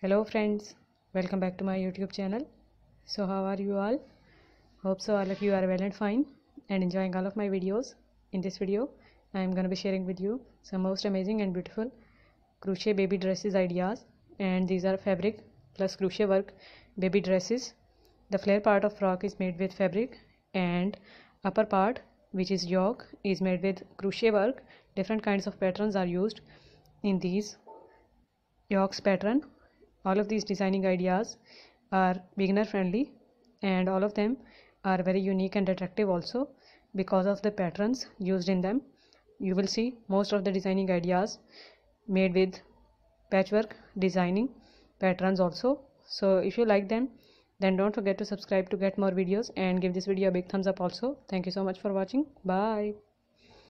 hello friends welcome back to my youtube channel so how are you all hope so all of you are well and fine and enjoying all of my videos in this video i am going to be sharing with you some most amazing and beautiful crochet baby dresses ideas and these are fabric plus crochet work baby dresses the flare part of frock is made with fabric and upper part which is yoke is made with crochet work different kinds of patterns are used in these yokes pattern all of these designing ideas are beginner friendly and all of them are very unique and attractive also because of the patterns used in them you will see most of the designing ideas made with patchwork designing patterns also so if you like them then don't forget to subscribe to get more videos and give this video a big thumbs up also thank you so much for watching bye